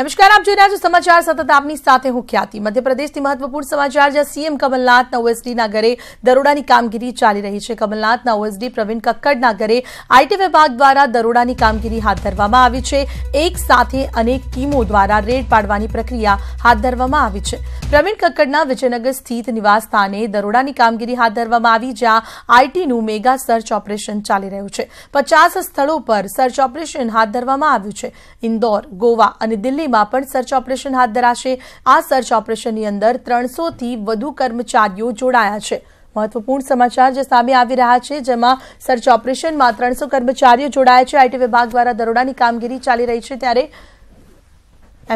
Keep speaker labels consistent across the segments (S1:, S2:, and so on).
S1: નમસ્કાર આપ જોઈ રહ્યા છો સમાચાર સતત આપની સાથે હું ખ્યાતિ મધ્યપ્રદેશથી મહત્વપૂર્ણ સમાચાર જ્યાં સીએમ કમલનાથના ઓએસડીના ઘરે દરોડાની કામગીરી ચાલી રહી છે કમલનાથના ઓએસડી પ્રવીણ કક્કડના ઘરે આઈટી વિભાગ દ્વારા દરોડાની કામગીરી હાથ ધરવામાં આવી છે એક સાથે અનેક ટીમો દ્વારા રેડ પાડવાની પ્રક્રિયા હાથ ધરવામાં આવી છે પ્રવીણ કક્કડના વિજયનગર સ્થિત નિવાસ સ્થાને દરોડાની કામગીરી હાથ ધરવામાં આવી જ્યાં આઈટીનું મેગા સર્ચ ઓપરેશન ચાલી રહ્યું છે પચાસ સ્થળો પર સર્ચ ઓપરેશન હાથ ધરવામાં આવ્યું છે ઇન્દોર ગોવા અને દિલ્હી કંપનીમાં પણ સર્ચ ઓપરેશન હાથ ધરાશે આ સર્ચ ઓપરેશનની અંદર ત્રણસોથી વધુ કર્મચારીઓ જોડાયા છે મહત્વપૂર્ણ સમાચાર જે સામે આવી રહ્યા છે જેમાં સર્ચ ઓપરેશનમાં ત્રણસો કર્મચારીઓ જોડાયા છે આઈટી વિભાગ દ્વારા દરોડાની કામગીરી ચાલી રહી છે ત્યારે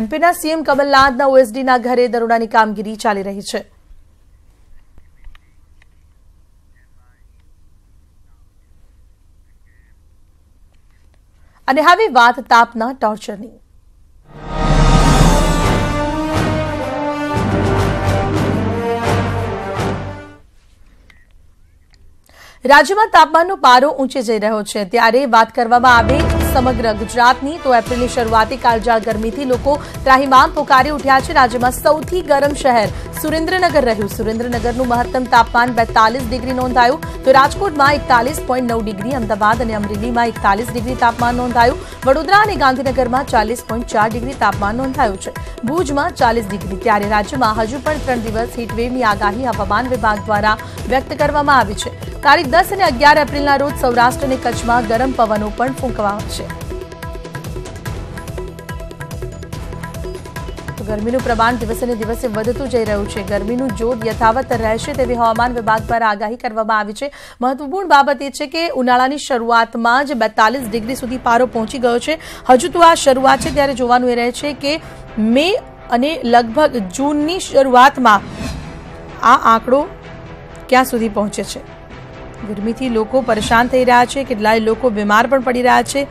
S1: એમપીના સીએમ કમલનાથના ઓએસડીના ઘરે દરોડાની કામગીરી ચાલી રહી છે અને હવે વાત તાપના ટોર્ચરની રાજ્યમાં તાપમાનનો પારો ઊંચે જઈ રહ્યો છે ત્યારે વાત કરવામાં આવે સમગ્ર ગુજરાતની તો એપ્રિલની શરૂઆતી કાળજાળ ગરમીથી લોકો ત્રાહિમામ પોકારી ઉઠ્યા છે રાજ્યમાં સૌથી ગરમ શહેર સુરેન્દ્રનગર રહ્યું સુરેન્દ્રનગરનું મહત્તમ તાપમાન બેતાલીસ ડિગ્રી નોંધાયું તો રાજકોટમાં એકતાલીસ પોઈન્ટ નવ ડિગ્રી અમદાવાદ અને અમરેલીમાં એકતાલીસ ડિગ્રી તાપમાન નોંધાયું વડોદરા અને ગાંધીનગરમાં ચાલીસ પોઈન્ટ ચાર ડિગ્રી તાપમાન નોંધાયું છે ભુજમાં ચાલીસ ડિગ્રી ત્યારે રાજ્યમાં હજુ પણ ત્રણ દિવસ હીટવેવની આગાહી હવામાન વિભાગ દ્વારા વ્યક્ત કરવામાં આવી છે તારીખ દસ અને અગિયાર એપ્રિલના રોજ સૌરાષ્ટ્ર અને કચ્છમાં ગરમ પવનો પણ ફૂંકવા છે ગરમીનું પ્રમાણ દિવસે દિવસે વધતું જઈ રહ્યું છે ગરમીનું જોર યથાવત રહેશે તેવી હવામાન વિભાગ દ્વારા આગાહી કરવામાં આવી છે મહત્વપૂર્ણ બાબત એ છે કે ઉનાળાની શરૂઆતમાં જ બેતાલીસ ડિગ્રી સુધી પારો પહોંચી ગયો છે હજુ તો આ શરૂઆત છે ત્યારે જોવાનું એ રહે છે કે મે અને લગભગ જૂનની શરૂઆતમાં આ આંકડો ક્યાં સુધી પહોંચે છે ગરમીથી લોકો પરેશાન થઈ રહ્યા છે કેટલાય લોકો બીમાર પણ પડી રહ્યા છે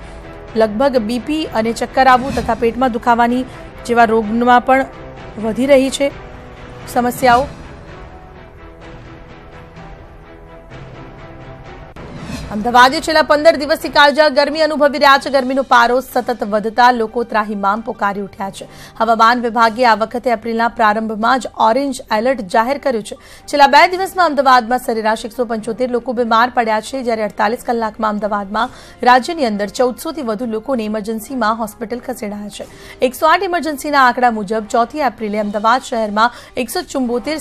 S1: લગભગ બીપી અને ચક્કર આવવું તથા પેટમાં દુખાવાની જેવા રોગમાં પણ વધી રહી છે સમસ્યાઓ અમદાવાદે છેલ્લા પંદર દિવસથી કાળજા ગરમી અનુભવી રહ્યા છે ગરમીનો પારો સતત વધતા લોકો ત્રાહીમામ પોકારી ઉઠ્યા છે હવામાન વિભાગે આ વખતે એપ્રિલના પ્રારંભમાં જ ઓરેન્જ એલર્ટ જાહેર કર્યું છે છેલ્લા બે દિવસમાં અમદાવાદમાં સરેરાશ એકસો લોકો બીમાર પડ્યા છે જ્યારે અડતાલીસ કલાકમાં અમદાવાદમાં રાજ્યની અંદર ચૌદસોથી વધુ લોકોને ઇમરજન્સીમાં હોસ્પિટલ ખસેડાયા છે એકસો આઠ ઇમરજન્સીના આંકડા મુજબ ચોથી એપ્રિલે અમદાવાદ શહેરમાં એકસો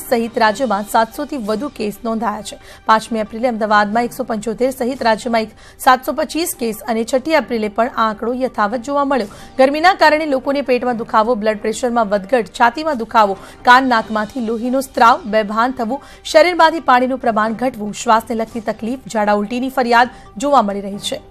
S1: સહિત રાજ્યમાં સાતસોથી વધુ કેસ નોંધાયા છે પાંચમી એપ્રિલે અમદાવાદમાં એકસો સહિત રાજ્યમાં એક સાતસો કેસ અને છઠ્ઠી એપ્રિલે પણ આ આંકડો યથાવત જોવા મળ્યો ગરમીના કારણે લોકોને પેટમાં દુખાવો બ્લડ પ્રેશરમાં વધઘટ છાતીમાં દુખાવો કાન નાકમાંથી લોહીનો સ્ત્રાવ બેભાન થવું શરીરમાંથી પાણીનું પ્રમાણ ઘટવું શ્વાસને લગતી તકલીફ ઝાડા ઉલટીની ફરિયાદ જોવા મળી રહી છે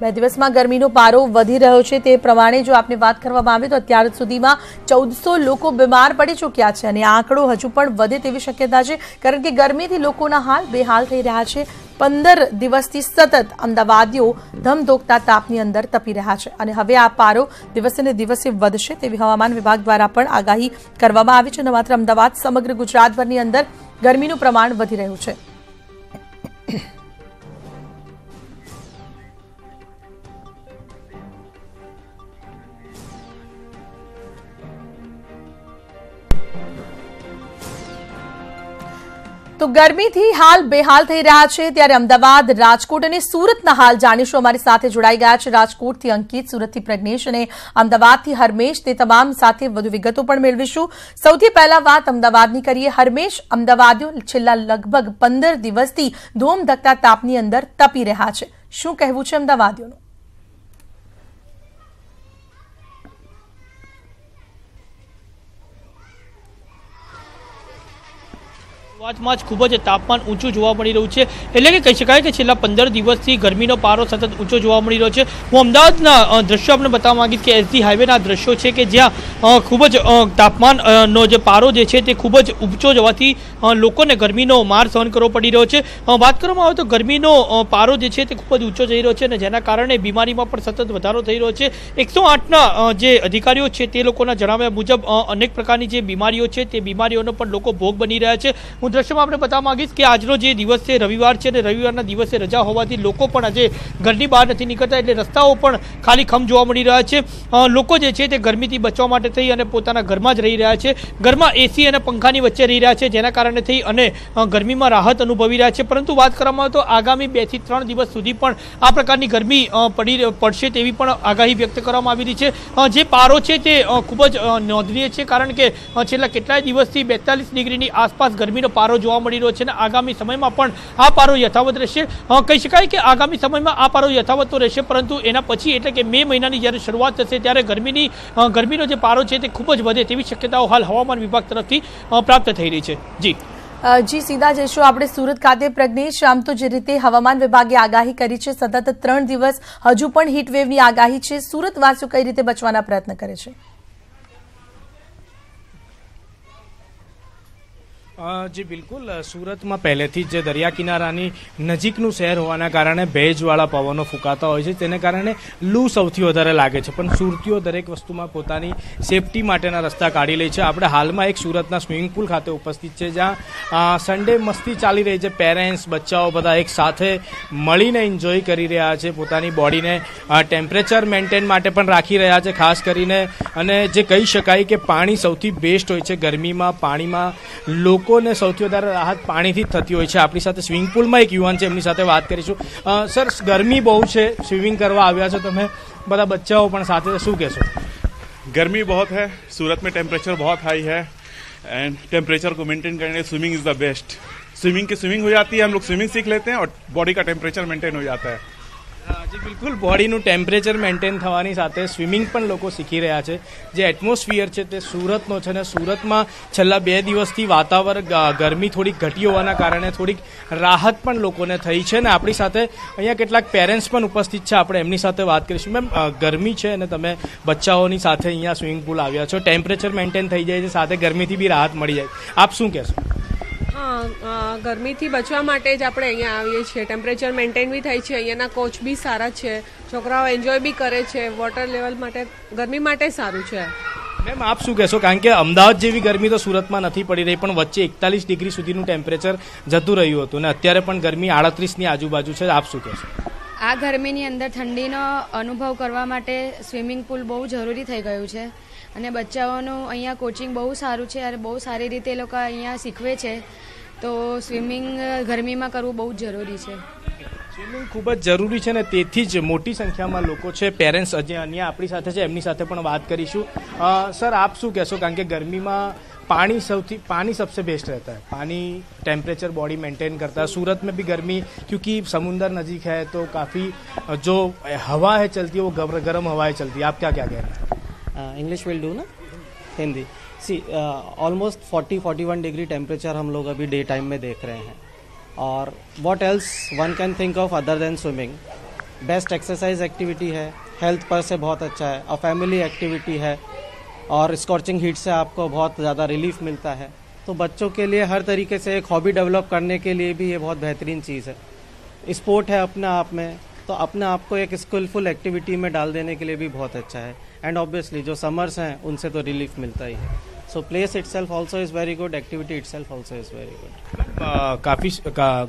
S1: બે દિવસમાં ગરમીનો પારો વધી રહ્યો છે તે પ્રમાણે જો આપને વાત કરવામાં આવે તો અત્યાર સુધીમાં ચૌદસો લોકો બીમાર પડી ચૂક્યા છે અને આંકડો હજુ પણ વધે તેવી શક્યતા છે કારણ કે ગરમીથી લોકોના હાલ બેહાલ થઈ રહ્યા છે પંદર દિવસથી સતત અમદાવાદીઓ ધમધોકતા તાપની અંદર તપી રહ્યા છે અને હવે આ પારો દિવસે ને દિવસે વધશે તેવી હવામાન વિભાગ દ્વારા પણ આગાહી કરવામાં આવી છે અને માત્ર અમદાવાદ સમગ્ર ગુજરાતભરની અંદર ગરમીનું પ્રમાણ વધી રહ્યું છે તો ગરમીથી હાલ બેહાલ થઈ રહ્યા છે ત્યારે અમદાવાદ રાજકોટ અને સુરતના હાલ જાણીશું અમારી સાથે જોડાઈ ગયા છે રાજકોટથી અંકિત સુરતથી પ્રજ્ઞેશ અને અમદાવાદથી હરમેશ તે તમામ સાથે વધુ વિગતો પણ મેળવીશું સૌથી પહેલા વાત અમદાવાદની કરીએ હરમેશ અમદાવાદ છેલ્લા લગભગ પંદર દિવસથી ધોમધકતા તાપની અંદર તપી રહ્યા છે શું કહેવું છે અમદાવાદીઓનું
S2: કચ્છમાં જ ખૂબ જ તાપમાન ઊંચું જોવા મળી રહ્યું છે એટલે કે કહી શકાય કે છેલ્લા પંદર દિવસથી ગરમીનો પારો સતત ઊંચો જોવા મળી રહ્યો છે હું અમદાવાદના દ્રશ્યો આપણે બતાવવા માગીશ કે એસડી હાઈવેના દ્રશ્યો છે કે જ્યાં ખૂબ જ તાપમાનનો જે પારો જે છે તે ખૂબ જ ઊંચો જવાથી લોકોને ગરમીનો માર સહન કરવો પડી રહ્યો છે વાત કરવામાં આવે તો ગરમીનો પારો જે છે તે ખૂબ જ ઊંચો જઈ રહ્યો છે અને જેના કારણે બીમારીમાં પણ સતત વધારો થઈ રહ્યો છે એકસો આઠના જે અધિકારીઓ છે તે લોકોના જણાવ્યા મુજબ અનેક પ્રકારની જે બીમારીઓ છે તે બીમારીઓનો પણ લોકો ભોગ બની રહ્યા છે હું દ્રશ્યમાં આપણે બતાવવા માંગીશ કે આજનો જે દિવસ છે રવિવાર છે અને રવિવારના દિવસે રજા હોવાથી લોકો પણ આજે ઘરની બહાર નથી નીકળતા એટલે રસ્તાઓ પણ ખાલી ખમ જોવા મળી રહ્યા છે લોકો જે છે તે ગરમીથી બચવા માટે થઈ અને પોતાના ઘરમાં જ રહી રહ્યા છે ઘરમાં એસી અને પંખાની વચ્ચે રહી રહ્યા છે જેના કારણે થઈ અને ગરમીમાં રાહત અનુભવી રહ્યા છે પરંતુ વાત કરવામાં તો આગામી બેથી ત્રણ દિવસ સુધી પણ આ પ્રકારની ગરમી પડી પડશે તેવી પણ આગાહી વ્યક્ત કરવામાં આવી રહી છે જે પારો છે તે ખૂબ જ નોંધનીય છે કારણ કે છેલ્લા કેટલાય દિવસથી બેતાલીસ ડિગ્રીની આસપાસ ગરમીનો પારો જોવા મળી રહ્યો છે અને આગામી સમયમાં પણ આ પારો યથાવત રહેશે કહી શકાય કે આગામી સમયમાં આ પારો યથાવત તો રહેશે પરંતુ એના પછી એટલે કે મે મહિનાની જ્યારે શરૂઆત થશે ત્યારે ગરમીની ગરમીનો જે પારો છે તે ખૂબ જ વધે તેવી શક્યતાઓ હાલ હવામાન વિભાગ તરફથી પ્રાપ્ત થઈ રહી છે જી
S1: જી સીધા જઈશું આપણે સુરત ખાતે પ્રજ્ઞેશ આમ તો જે રીતે હવામાન વિભાગે આગાહી કરી છે સતત ત્રણ દિવસ હજુ પણ વેવની આગાહી છે સુરતવાસીઓ કઈ રીતે બચવાના પ્રયત્ન કરે છે
S3: જે બિલકુલ સુરતમાં પહેલેથી જ દરિયા કિનારાની નજીકનું શહેર હોવાના કારણે ભેજવાળા પવનો ફૂંકાતા હોય છે તેને કારણે લૂ સૌથી વધારે લાગે છે પણ સુરતીઓ દરેક વસ્તુમાં પોતાની સેફટી માટેના રસ્તા કાઢી લે છે આપણે હાલમાં એક સુરતના સ્વિમિંગ પુલ ખાતે ઉપસ્થિત છે જ્યાં સન્ડે મસ્તી ચાલી રહી છે પેરેન્ટ્સ બચ્ચાઓ બધા એક સાથે મળીને એન્જોય કરી રહ્યા છે પોતાની બોડીને ટેમ્પરેચર મેન્ટેન માટે પણ રાખી રહ્યા છે ખાસ કરીને અને જે કહી શકાય કે પાણી સૌથી બેસ્ટ હોય છે ગરમીમાં પાણીમાં લોકો લોકોને સૌથી વધારે રાહત પાણીથી જ થતી હોય છે આપણી સાથે સ્વિમિંગ પુલમાં એક યુવાન છે એમની સાથે વાત કરીશું સર ગરમી બહુ છે સ્વિમિંગ કરવા આવ્યા છો તમે બધા બચ્ચાઓ પણ સાથે શું કહેશો ગરમી બહુ હૈ સુરત મેં ટેમ્પરેચર બહુ હાઈ હૈ એન્ડ ટેમ્પરેચર को मेंटेन करने swimming is the best swimming की स्विमिंग हो जाती है हम लोग स्विमिंग सीख लेते हैं और बॉडी का टेम्परेचर मेंटेन हो जाता है જી બિલકુલ બોડીનું ટેમ્પરેચર મેન્ટેન થવાની સાથે સ્વિમિંગ પણ લોકો શીખી રહ્યા છે જે એટમોસ્ફિયર છે તે સુરતનો છે અને સુરતમાં છેલ્લા બે દિવસથી વાતાવરણ ગરમી થોડીક ઘટી હોવાના કારણે થોડીક રાહત પણ લોકોને થઈ છે અને આપણી સાથે અહીંયા કેટલાક પેરેન્ટ્સ પણ ઉપસ્થિત છે આપણે એમની સાથે વાત કરીશું મેમ ગરમી છે અને તમે બચ્ચાઓની સાથે અહીંયા સ્વિમિંગ પુલ આવ્યા છો ટેમ્પરેચર મેન્ટેન થઈ જાય છે સાથે ગરમીથી બી રાહત મળી જાય આપ શું કહેશો
S1: ગરમીથી બચવા માટે જ આપણે અહીંયા આવીએ છીએ ટેમ્પરેચર મેન્ટેન બી થાય છે અહીંયાના કોચ બી સારા છે છોકરાઓ એન્જોય બી કરે છે વોટર લેવલ માટે ગરમી માટે સારું છે
S3: મેમ આપ શું કહેશો કારણ કે અમદાવાદ જેવી ગરમી તો સુરતમાં નથી પડી રહી પણ વચ્ચે એકતાલીસ ડિગ્રી સુધીનું ટેમ્પરેચર જતું રહ્યું હતું અને અત્યારે પણ ગરમી આડત્રીસની આજુબાજુ છે આપ શું કહેશો આ ગરમીની અંદર ઠંડીનો અનુભવ કરવા માટે સ્વિમિંગ પુલ બહુ જરૂરી થઈ ગયું છે અને બચ્ચાઓનું અહીંયા કોચિંગ બહુ સારું છે અને બહુ સારી રીતે એ લોકો અહીંયા શીખવે છે તો સ્વિમિંગ ગરમીમાં કરવું બહુ જરૂરી છે સ્વિમિંગ ખૂબ જ જરૂરી છે ને તેથી જ મોટી સંખ્યામાં લોકો છે પેરેન્ટ્સ જે અન્ય આપણી સાથે છે એમની સાથે પણ વાત કરીશું સર આપ શું કહેશો કારણ કે ગરમીમાં પાણી સૌથી પાણી સબસે બેસ્ટ રહેતા है પાણી ટેમ્પરેચર બોડી મેન્ટેન કરતા है सूरत ગરમી भी સમુદર નજીક समुंदर તો કાફી જો હવા जो हवा है चलती है वो गर्म हवाएं चलती है इंग्लिश विल डू ना हिंदी सी
S2: ऑलमोस्ट 40 41 डिग्री टेम्परेचर हम लोग अभी डे टाइम में देख रहे हैं और what else one can think of other than swimming best exercise activity है हेल्थ पर से बहुत अच्छा है और फैमिली एक्टिविटी है और स्कॉर्चिंग हीट से आपको बहुत ज़्यादा रिलीफ मिलता है तो बच्चों के लिए हर तरीके से एक हॉबी डेवलप करने के लिए भी ये बहुत बेहतरीन चीज़ है स्पोर्ट है अपने आप में तो अपने आप को एक स्किलफुल एक्टिविटी में डाल देने के लिए भी बहुत अच्छा है एंड ऑब्वियसली जो समर्स हैं उनसे तो रिलीफ मिलता ही है so plus itself also is very good activity itself also is very good
S3: કાફી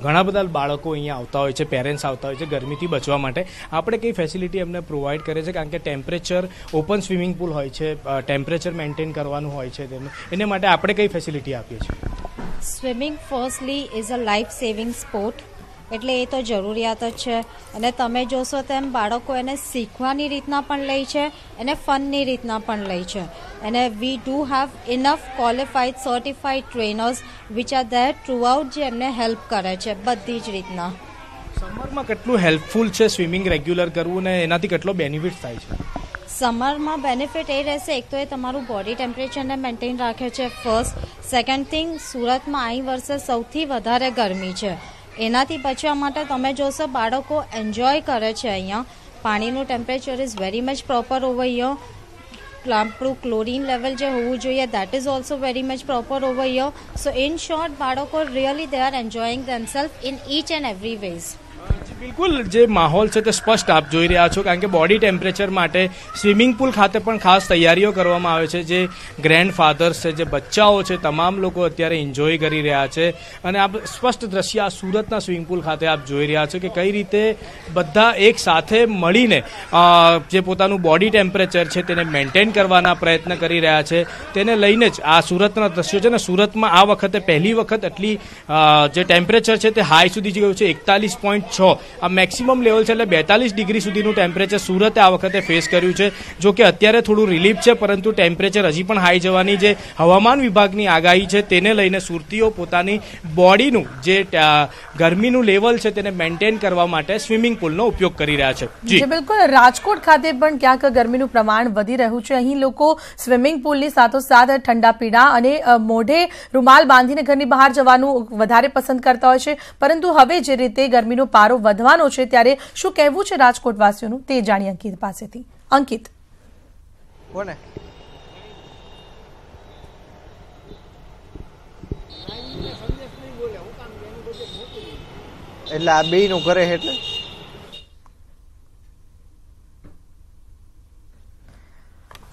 S3: ઘણા બધા બાળકો અહીંયા આવતા હોય છે પેરેન્ટ્સ આવતા હોય છે ગરમીથી બચવા માટે આપણે કઈ ફેસિલિટી એમને પ્રોવાઈડ કરે છે કારણ કે ટેમ્પરેચર ઓપન સ્વિમિંગ પુલ હોય છે ટેમ્પરેચર મેન્ટેન કરવાનું હોય છે તેમને એને માટે આપણે કઈ ફેસિલિટી આપીએ છીએ
S1: swimming firstly is a life saving sport એટલે એ તો જરૂરિયાત જ છે અને તમે જોશો તેમ બાળકો એને શીખવાની રીતના પણ લે છે એને ફનની રીતના પણ લે છે અને we do have enough qualified certified trainers which are there throughout જે એમને હેલ્પ કરે છે બધી જ રીતના
S3: સમરમાં કેટલું હેલ્પફુલ છે સ્વિમિંગ રેગ્યુલર કરવું ને એનાથી કેટલો બેનિફિટ થાય છે
S1: સમરમાં બેનિફિટ એ રહેશે એક તો એ તમારું બોડી ટેમ્પરેચરને મેન્ટેન રાખે છે ફર્સ્ટ સેકન્ડ થિંગ સુરતમાં અહીં વર્ષે સૌથી વધારે ગરમી છે એનાથી બચવા માટે તમે જોશો બાળકો એન્જોય કરે છે અહીંયા પાણીનું temperature is very much proper over here આપણું ક્લોરીન લેવલ જે હોવું જોઈએ that is also very much proper over yo so in short બાળકો really they are enjoying themselves in each and every ways
S3: બિલકુલ જે માહોલ છે તે સ્પષ્ટ આપ જોઈ રહ્યા છો કારણ કે બોડી ટેમ્પરેચર માટે સ્વિમિંગ પુલ ખાતે પણ ખાસ તૈયારીઓ કરવામાં આવે છે જે ગ્રેન્ડ ફાધર્સ છે જે બચ્ચાઓ છે તમામ લોકો અત્યારે એન્જોય કરી રહ્યા છે અને આપ સ્પષ્ટ દ્રશ્ય આ સુરતના સ્વિમિંગ પુલ ખાતે આપ જોઈ રહ્યા છો કે કઈ રીતે બધા એક સાથે મળીને જે પોતાનું બોડી ટેમ્પરેચર છે તેને મેન્ટેન કરવાના પ્રયત્ન કરી રહ્યા છે તેને લઈને જ આ સુરતના દ્રશ્યો છે ને સુરતમાં આ વખતે પહેલી વખત આટલી જે ટેમ્પરેચર છે તે હાઈ સુધી ગયું છે એકતાલીસ પોઈન્ટ છ આ મેક્સિમમ લેવલ છે એટલે બેતાલીસ ડિગ્રી સુધીનું ટેમ્પરેચર સુરતે આ વખતે ફેસ કર્યું છે જો કે અત્યારે થોડું રિલીફ છે પરંતુ ટેમ્પરેચર હજી પણ હાઈ જવાની જે હવામાન વિભાગની આગાહી છે તેને લઈને સુરતીઓ પોતાની બોડીનું જે ગરમીનું લેવલ છે તેને મેન્ટેન કરવા માટે સ્વિમિંગ પુલનો ઉપયોગ કરી રહ્યા છે
S1: બિલકુલ રાજકોટ ખાતે પણ ક્યાંક ગરમીનું પ્રમાણ વધી રહ્યું છે અહીં લોકો સ્વિમિંગ પુલની સાથોસાથ ઠંડા પીણા અને મોઢે રૂમાલ બાંધીને ઘરની બહાર જવાનું વધારે પસંદ કરતા હોય છે પરંતુ હવે જે રીતે ગરમીનો પારો વધી સાધવાનો છે ત્યારે શું કહેવું છે રાજકોટવાસીઓનું તે જાણીએ અંકિત પાસેથી અંકિત
S4: કોને એટલે આ બે નું કરે એટલે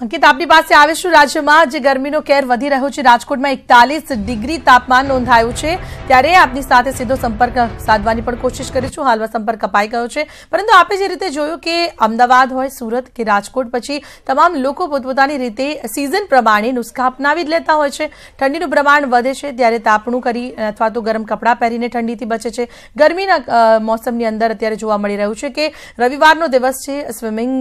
S1: અંકિત આપની પાસે આવીશું રાજ્યમાં જે ગરમીનો કેર વધી રહ્યો છે રાજકોટમાં એકતાલીસ ડિગ્રી તાપમાન નોંધાયું છે ત્યારે આપની સાથે સીધો સંપર્ક સાધવાની પણ કોશિશ કરીશું હાલમાં સંપર્ક કપાઈ ગયો છે પરંતુ આપે જે રીતે જોયું કે અમદાવાદ હોય સુરત કે રાજકોટ પછી તમામ લોકો પોતપોતાની રીતે સિઝન પ્રમાણે નુસ્ખા અપનાવી જ લેતા હોય છે ઠંડીનું પ્રમાણ વધે છે ત્યારે તાપણું કરી અથવા તો ગરમ કપડાં પહેરીને ઠંડીથી બચે છે ગરમીના મોસમની અંદર અત્યારે જોવા મળી રહ્યું છે કે રવિવારનો દિવસ છે સ્વિમિંગ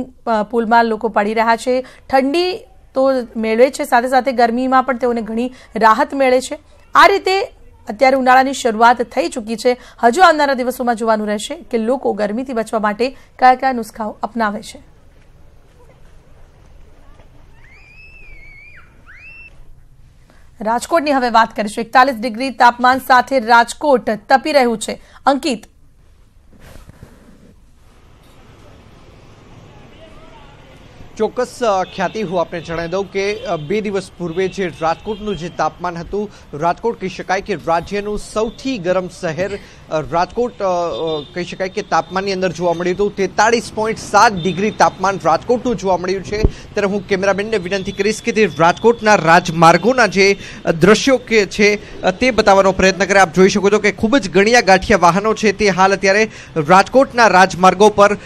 S1: પુલમાં લોકો પડી રહ્યા છે ઠંડી ઠંડી તો મેળવે છે સાથે સાથે ગરમીમાં પણ તેઓને ઘણી રાહત મળે છે આ રીતે અત્યારે ઉનાળાની શરૂઆત થઈ ચૂકી છે હજુ આવનારા દિવસોમાં જોવાનું રહેશે કે લોકો ગરમીથી બચવા માટે કયા કયા નુસ્ખાઓ અપનાવે છે રાજકોટની હવે વાત કરીશું એકતાલીસ ડિગ્રી તાપમાન સાથે રાજકોટ તપી રહ્યું છે અંકિત
S4: ચોક્કસ ખ્યાતિ હું આપણે જણાવી દઉં કે બે દિવસ પૂર્વે જે રાજકોટનું જે તાપમાન હતું રાજકોટ કહી શકાય કે રાજ્યનું સૌથી ગરમ શહેર રાજકોટ કહી શકાય કે તાપમાનની અંદર જોવા મળ્યું હતું તેતાળીસ પોઈન્ટ સાત ડિગ્રી તાપમાન રાજકોટનું જોવા મળ્યું છે ત્યારે હું કેમેરામેનને વિનંતી કરીશ કે તે રાજકોટના રાજમાર્ગોના જે દ્રશ્યો કે છે તે બતાવવાનો પ્રયત્ન કરે આપ જોઈ શકો છો કે ખૂબ જ ગણિયા ગાંઠિયા વાહનો છે તે હાલ અત્યારે રાજકોટના રાજમાર્ગો પર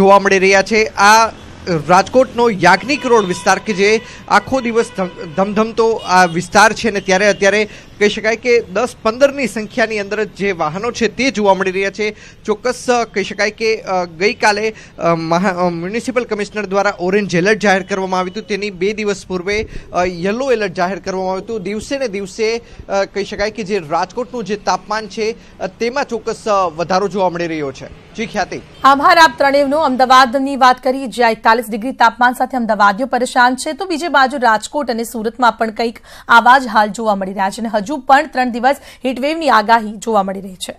S4: જોવા મળી રહ્યા છે આ રાજકોટનો યાજ્ઞિક રોડ વિસ્તાર કે જે આખો દિવસ ધમધમતો આ વિસ્તાર છે ને ત્યારે અત્યારે કહી શકાય કે દસ પંદરની સંખ્યાની અંદર જે વાહનો છે તે જોવા મળી રહ્યા છે ચોક્કસ કહી શકાય કે ગઈકાલે મહા મ્યુનિસિપલ કમિશનર દ્વારા ઓરેન્જ એલર્ટ જાહેર કરવામાં આવ્યું હતું તેની બે દિવસ પૂર્વે યલો એલર્ટ જાહેર કરવામાં આવ્યું હતું દિવસે ને દિવસે કહી શકાય કે જે રાજકોટનું જે તાપમાન છે તેમાં ચોક્કસ વધારો જોવા મળી રહ્યો છે જી ખ્યાતિ
S1: આભાર આપ ત્રણેવનો અમદાવાદની વાત કરી જ્યાં એકતાલીસ ડિગ્રી તાપમાન સાથે અમદાવાદીઓ પરેશાન છે તો બીજી બાજુ રાજકોટ અને સુરતમાં પણ કંઈક આવા જ હાલ જોવા મળી રહ્યા છે અને હજુ પણ ત્રણ દિવસ હીટવેવની આગાહી જોવા મળી રહી છે